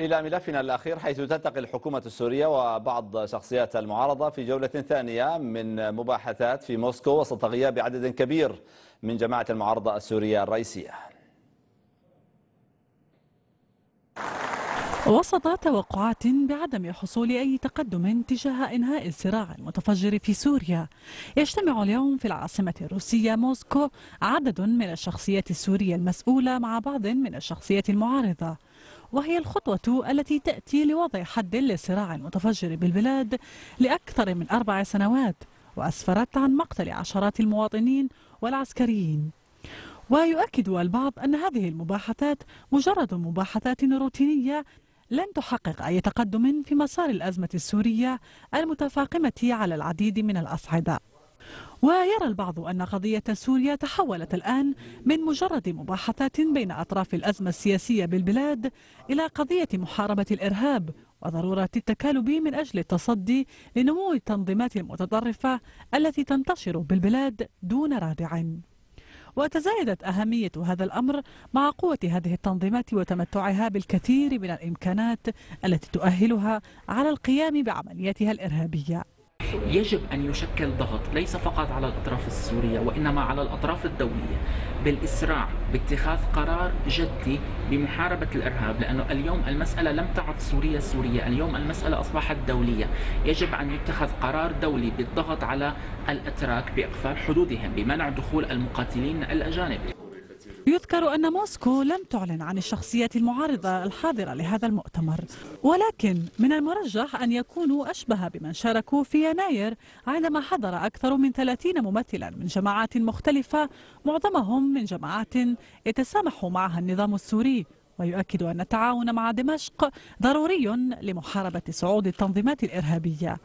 إلى ملفنا الأخير حيث تلتقي الحكومة السورية وبعض شخصيات المعارضة في جولة ثانية من مباحثات في موسكو وسط غياب عدد كبير من جماعة المعارضة السورية الرئيسية وسط توقعات بعدم حصول أي تقدم تجاه إنهاء الصراع المتفجر في سوريا يجتمع اليوم في العاصمة الروسية موسكو عدد من الشخصيات السورية المسؤولة مع بعض من الشخصيات المعارضة وهي الخطوة التي تأتي لوضع حد للصراع المتفجر بالبلاد لأكثر من أربع سنوات وأسفرت عن مقتل عشرات المواطنين والعسكريين ويؤكد البعض أن هذه المباحثات مجرد مباحثات روتينية لن تحقق أي تقدم في مسار الأزمة السورية المتفاقمة على العديد من الأصعدة ويرى البعض أن قضية سوريا تحولت الآن من مجرد مباحثات بين أطراف الأزمة السياسية بالبلاد إلى قضية محاربة الإرهاب وضرورة التكالب من أجل التصدي لنمو التنظيمات المتطرفة التي تنتشر بالبلاد دون رادع وتزايدت أهمية هذا الأمر مع قوة هذه التنظيمات وتمتعها بالكثير من الإمكانات التي تؤهلها على القيام بعملياتها الإرهابية يجب أن يشكل ضغط ليس فقط على الأطراف السورية وإنما على الأطراف الدولية بالإسراع باتخاذ قرار جدي بمحاربة الإرهاب لأنه اليوم المسألة لم تعد سورية سورية اليوم المسألة أصبحت دولية يجب أن يتخذ قرار دولي بالضغط على الأتراك بإقفال حدودهم بمنع دخول المقاتلين الأجانب يذكر أن موسكو لم تعلن عن الشخصيات المعارضة الحاضرة لهذا المؤتمر ولكن من المرجح أن يكونوا أشبه بمن شاركوا في يناير عندما حضر أكثر من 30 ممثلا من جماعات مختلفة معظمهم من جماعات يتسامح معها النظام السوري ويؤكد أن التعاون مع دمشق ضروري لمحاربة صعود التنظيمات الإرهابية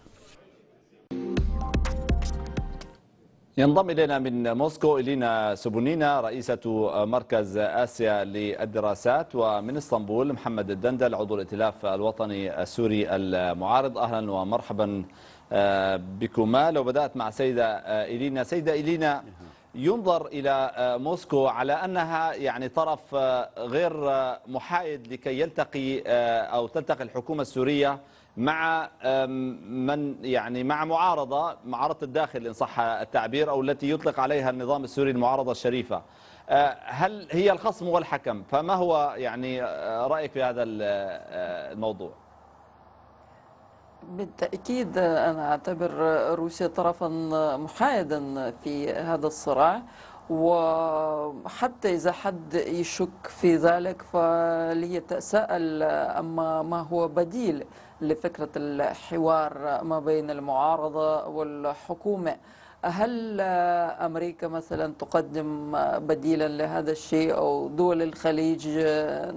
ينضم إلينا من موسكو إلينا سبونينا رئيسة مركز آسيا للدراسات ومن اسطنبول محمد الدندل عضو الائتلاف الوطني السوري المعارض أهلا ومرحبا آه، بكما لو بدأت مع سيدة آه، إلينا سيدة إلينا ينظر إلى آه، موسكو على أنها يعني طرف غير محايد لكي يلتقي أو تلتقي الحكومة السورية مع من يعني مع معارضة معارضة الداخل إن صح التعبير أو التي يطلق عليها النظام السوري المعارضة الشريفة آه، هل هي الخصم والحكم فما هو يعني آه، رأيك في هذا آه، الموضوع؟ بالتأكيد أنا أعتبر روسيا طرفا محايدا في هذا الصراع وحتى إذا حد يشك في ذلك فليتساءل أما ما هو بديل لفكرة الحوار ما بين المعارضة والحكومة هل أمريكا مثلا تقدم بديلا لهذا الشيء أو دول الخليج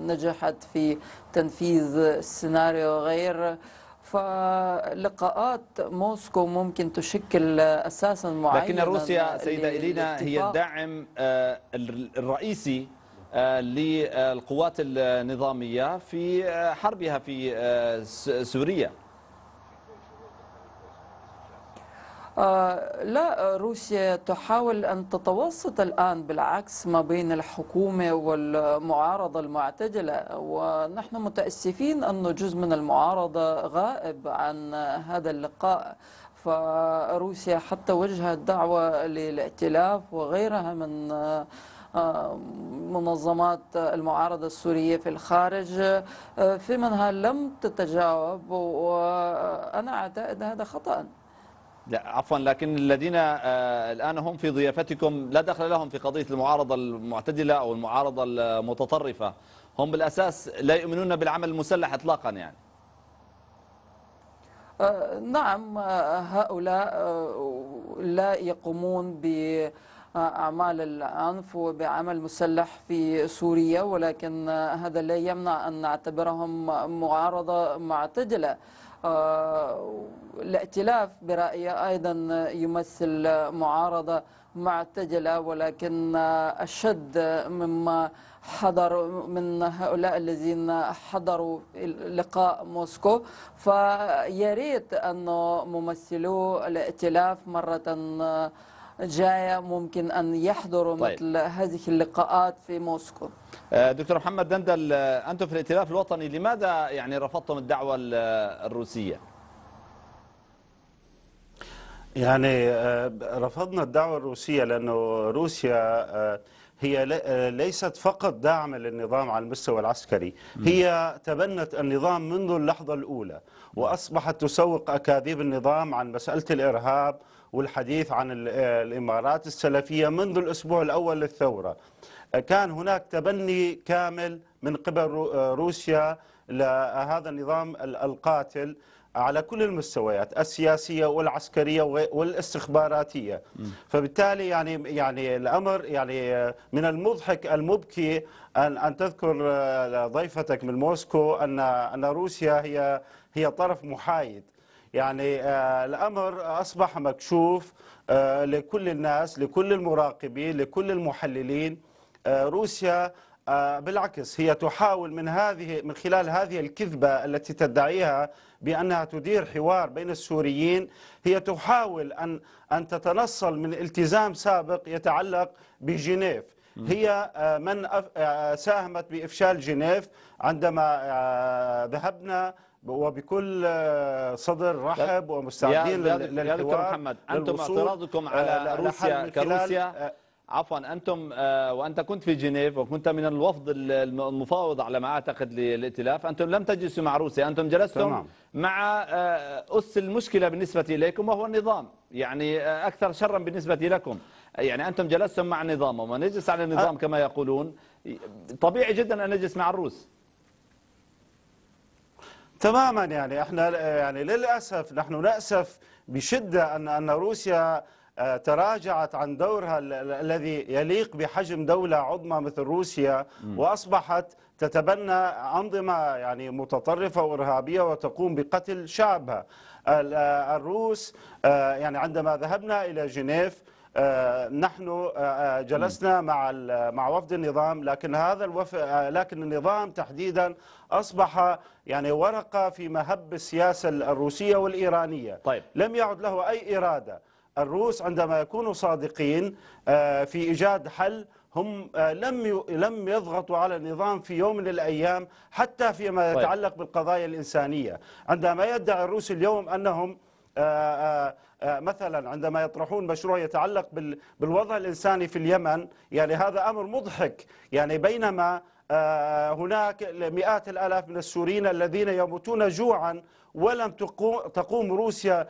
نجحت في تنفيذ السيناريو غير فلقاءات موسكو ممكن تشكل اساسا معينا لكن روسيا سيده الينا هي الداعم آه، الرئيسي آه، للقوات النظامية في آه، حربها في آه، سوريا لا روسيا تحاول أن تتوسط الآن بالعكس ما بين الحكومة والمعارضة المعتدلة ونحن متأسفين أن جزء من المعارضة غائب عن هذا اللقاء فروسيا حتى وجهت دعوة للائتلاف وغيرها من آه، منظمات المعارضة السورية في الخارج آه، في منها لم تتجاوب وأنا أعتقد هذا خطأ لا عفوا لكن الذين آه، الآن هم في ضيافتكم لا دخل لهم في قضية المعارضة المعتدلة أو المعارضة المتطرفة هم بالأساس لا يؤمنون بالعمل المسلح إطلاقا يعني نعم هؤلاء لا يقومون ب أعمال العنف وبعمل مسلح في سوريا ولكن هذا لا يمنع أن نعتبرهم معارضة معتدلة آه، الائتلاف برأيي أيضا يمثل معارضة معتدلة ولكن أشد مما حضر من هؤلاء الذين حضروا لقاء موسكو فيريد أن ممثلو الائتلاف مرة آه، جاية ممكن أن يحضروا طيب. مثل هذه اللقاءات في موسكو آه، دكتور محمد دندل آه، أنتم في الائتلاف الوطني لماذا يعني رفضتم الدعوة آه، الروسية؟ يعني رفضنا الدعوة الروسية لأنه روسيا هي ليست فقط دعم للنظام على المستوى العسكري هي تبنت النظام منذ اللحظة الأولى وأصبحت تسوق أكاذيب النظام عن مسألة الإرهاب والحديث عن آه، الإمارات السلفية منذ الأسبوع الأول للثورة آه، كان هناك تبني كامل من قبل آه، روسيا لهذا النظام القاتل على كل المستويات السياسيه والعسكريه والاستخباراتيه فبالتالي يعني يعني الامر يعني من المضحك المبكي ان ان تذكر ضيفتك من موسكو ان ان روسيا هي هي طرف محايد يعني آه، الأمر أصبح مكشوف آه، لكل الناس لكل المراقبين لكل المحللين آه، روسيا بالعكس هي تحاول من هذه من خلال هذه الكذبه التي تدعيها بانها تدير حوار بين السوريين هي تحاول ان ان تتنصل من التزام سابق يتعلق بجنيف هي من ساهمت بافشال جنيف عندما ذهبنا وبكل صدر رحب ومستعدين للحوار يا دكتور محمد انتم اعتراضكم على آه، روسيا كروسيا آه، عفوا انتم آه، وانت كنت في جنيف وكنت من الوفد المفاوض على ما اعتقد للائتلاف انتم لم تجلسوا مع روسيا انتم جلستم تمام. مع اس المشكله بالنسبه اليكم وهو النظام يعني اكثر شرا بالنسبه لكم يعني انتم جلستم مع النظام وما نجلس على النظام كما يقولون طبيعي جدا ان نجلس مع الروس تماما يعني احنا يعني للاسف نحن ناسف بشده ان ان روسيا آه، تراجعت عن دورها الذي يليق بحجم دولة عظمى مثل روسيا وأصبحت تتبنى أنظمة يعني متطرفة وإرهابية وتقوم بقتل شعبها آه، الروس آه، يعني عندما ذهبنا إلى جنيف آه، نحن آه، آه، جلسنا مع مع وفد النظام لكن هذا الوفد لكن النظام تحديدا اصبح يعني ورقه في مهب السياسه الروسيه والايرانيه طيب. لم يعد له اي اراده الروس عندما يكونوا صادقين في ايجاد حل هم لم لم يضغطوا على النظام في يوم من الايام حتى فيما طيب. يتعلق بالقضايا الانسانيه عندما يدعي الروس اليوم انهم آه، مثلا عندما يطرحون مشروع يتعلق بالوضع الإنساني في اليمن يعني هذا أمر مضحك يعني بينما آه، هناك مئات الآلاف من السوريين الذين يموتون جوعا ولم تقوم روسيا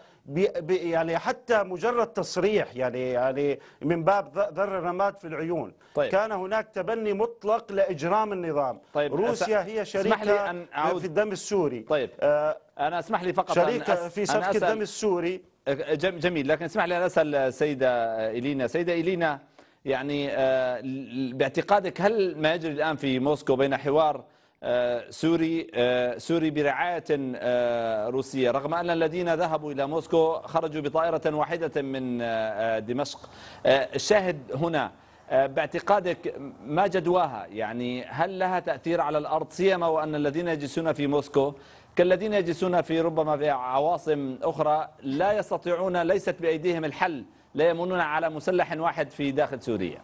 يعني حتى مجرد تصريح يعني يعني من باب ذر الرماد في العيون طيب. كان هناك تبني مطلق لاجرام النظام طيب. روسيا هي شريكه لي أن أعود... في الدم السوري طيب آ... آه، انا اسمح لي فقط شريكه أن أس... في سفك أسأل... الدم السوري جميل لكن اسمح لي أن أسأل السيدة إلينا سيدة إلينا يعني آه، باعتقادك هل ما يجري الآن في موسكو بين حوار آه، سوري آه، سوري برعاية روسية رغم أن الذين ذهبوا إلى موسكو خرجوا بطائرة واحدة من دمشق الشاهد هنا باعتقادك ما جدواها يعني هل لها تأثير على الأرض سيما وأن الذين يجلسون في موسكو كالذين يجلسون في ربما في عواصم أخرى لا يستطيعون ليست بأيديهم الحل لا يمنون على مسلح واحد في داخل سوريا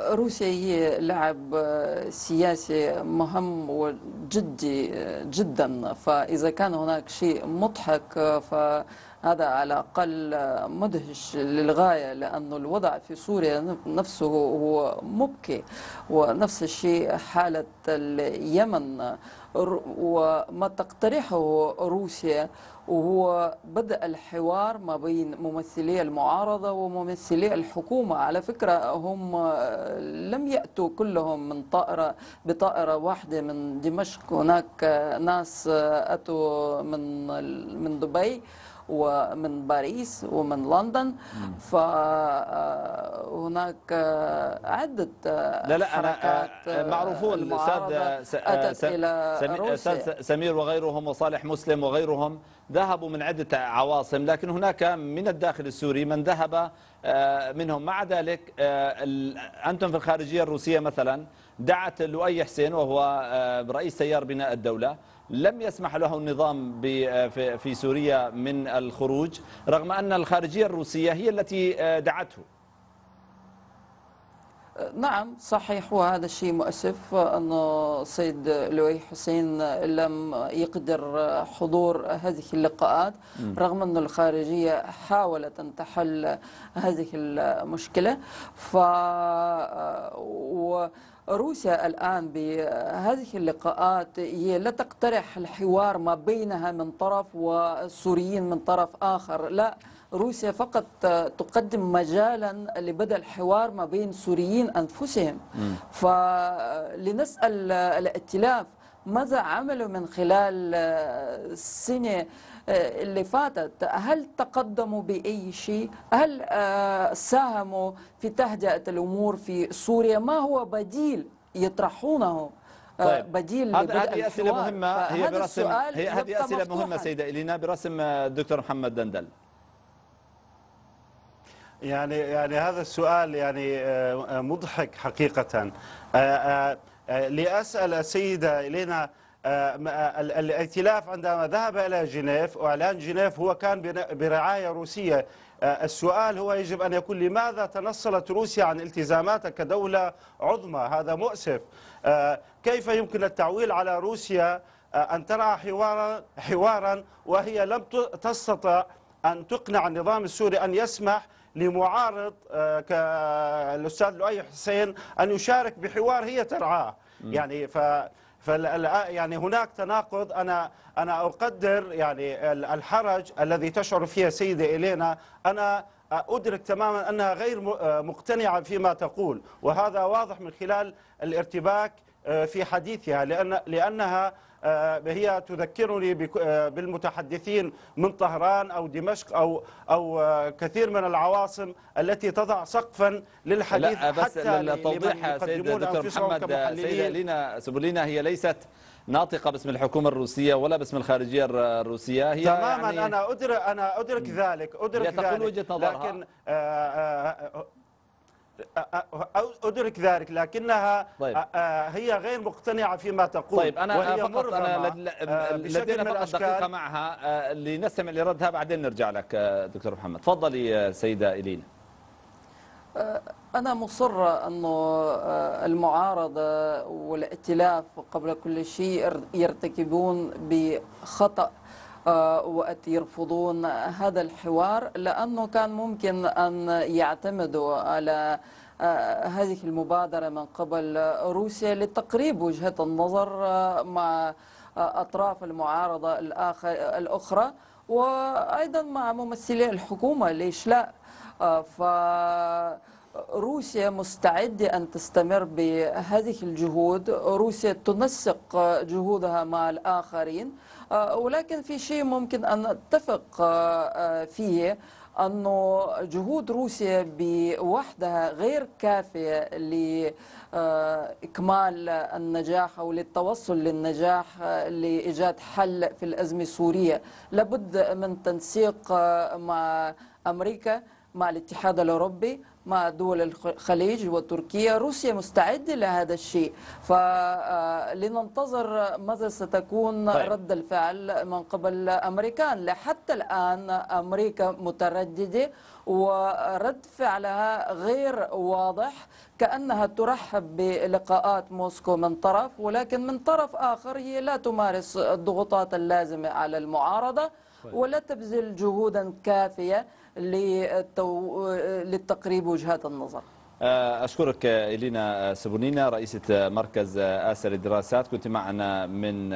روسيا هي لاعب سياسي مهم وجدي جدا فإذا كان هناك شيء مضحك فهذا على الأقل مدهش للغاية لأن الوضع في سوريا نفسه هو مبكي ونفس الشيء حالة اليمن وما تقترحه روسيا وهو بدأ الحوار ما بين ممثلي المعارضة وممثلي الحكومة على فكرة هم لم يأتوا كلهم من طائرة بطائرة واحدة من دمشق هناك ناس أتوا من من دبي ومن باريس ومن لندن فهناك آه، آه، عدة آه، لا لا أنا معروفون أستاذ سمير, سمير وغيرهم وصالح مسلم وغيرهم ذهبوا من عدة عواصم لكن هناك من الداخل السوري من ذهب منهم مع ذلك أنتم في الخارجية الروسية مثلا دعت لؤي حسين وهو رئيس تيار بناء الدولة لم يسمح له النظام في سوريا من الخروج رغم أن الخارجية الروسية هي التي آه، دعته أه، نعم صحيح وهذا الشيء مؤسف أن السيد لوي حسين لم يقدر حضور هذه اللقاءات رغم أن الخارجية حاولت أن تحل هذه المشكلة ف أه، و... روسيا الآن بهذه اللقاءات هي لا تقترح الحوار ما بينها من طرف والسوريين من طرف آخر لا روسيا فقط تقدم مجالا لبدء الحوار ما بين السوريين أنفسهم فلنسأل الائتلاف ماذا عملوا من خلال سنة اللي فاتت هل تقدموا بأي شيء هل آه، ساهموا في تهدئة الأمور في سوريا ما هو بديل يطرحونه آه، طيب. بديل هذا هذه اسئله مهمه هي برسم هذه اسئله مهمه سيده الينا برسم الدكتور آه، محمد دندل يعني يعني هذا السؤال يعني مضحك حقيقه لاسال السيده الينا آه، آه، الائتلاف عندما ذهب إلى جنيف وإعلان جنيف هو كان برعاية روسية آه، السؤال هو يجب أن يكون لماذا تنصلت روسيا عن التزاماتها كدولة عظمى هذا مؤسف كيف يمكن التعويل على روسيا أن ترعى حوارا, حوارا وهي لم تستطع أن تقنع النظام السوري أن يسمح لمعارض كالأستاذ لؤي حسين أن يشارك بحوار هي ترعاه يعني ف يعني هناك تناقض انا انا اقدر يعني الحرج الذي تشعر فيه سيده الينا انا أدرك تماما أنها غير مقتنعة فيما تقول وهذا واضح من خلال الارتباك آه، في حديثها لأن لأنها آه، هي تذكرني آه، بالمتحدثين من طهران او دمشق او او كثير من العواصم التي تضع سقفا للحديث لا بس حتى للتوضيح سيد دكتور محمد سيدة لينا سبولينا هي ليست ناطقة باسم الحكومة الروسية ولا باسم الخارجية الروسية هي تماما يعني أنا أدرك أنا أدرك ذلك أدرك ذلك وجهة نظرها لكن آآ آآ أدرك ذلك لكنها طيب. آه، آه، هي غير مقتنعة فيما تقول طيب أنا وهي فقط أنا آه، لدينا فقط دقيقة معها لنستمع لردها بعدين نرجع لك دكتور محمد تفضلي سيدة إلينا أنا مصرة انه المعارضة والائتلاف قبل كل شيء يرتكبون بخطأ آه، وقت يرفضون هذا الحوار لأنه كان ممكن أن يعتمدوا على آه، هذه المبادرة من قبل روسيا لتقريب وجهة النظر آه، مع أطراف المعارضة الأخرى وأيضا مع ممثلي الحكومة ليش لا ف روسيا مستعدة أن تستمر بهذه الجهود روسيا تنسق جهودها مع الآخرين آه، ولكن في شيء ممكن أن نتفق آه، آه، فيه أن جهود روسيا بوحدها غير كافية لإكمال النجاح أو للتوصل للنجاح لإيجاد حل في الأزمة السورية لابد من تنسيق مع أمريكا مع الاتحاد الأوروبي مع دول الخليج وتركيا روسيا مستعدة لهذا الشيء فلننتظر آه، ماذا ستكون طيب. رد الفعل من قبل الأمريكان لحتى الآن أمريكا مترددة ورد فعلها غير واضح كأنها ترحب بلقاءات موسكو من طرف ولكن من طرف آخر هي لا تمارس الضغوطات اللازمة على المعارضة طيب. ولا تبذل جهودا كافية للتقريب وجهات النظر آه، أشكرك إلينا آه، سبونينا رئيسة آه، مركز آسيا للدراسات كنت معنا من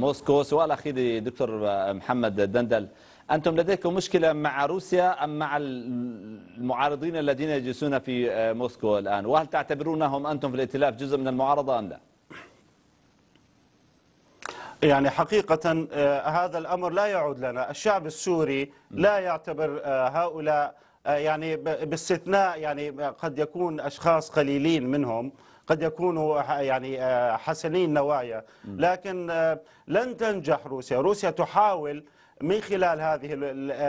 موسكو سؤال أخير دكتور محمد دندل أنتم لديكم مشكلة مع روسيا أم مع المعارضين الذين يجلسون في موسكو الآن وهل تعتبرونهم أنتم في الائتلاف جزء من المعارضة أم لا؟ يعني حقيقة آه، هذا الأمر لا يعود لنا الشعب السوري لا يعتبر آه، هؤلاء آه، يعني باستثناء يعني قد يكون أشخاص قليلين منهم قد يكونوا يعني حسنين نوايا لكن لن تنجح روسيا روسيا تحاول من خلال هذه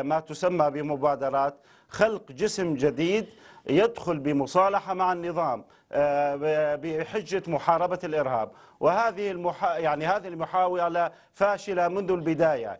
ما تسمى بمبادرات خلق جسم جديد يدخل بمصالحة مع النظام آه، بحجة محاربة الإرهاب وهذه المحا... يعني هذه المحاولة فاشلة منذ البداية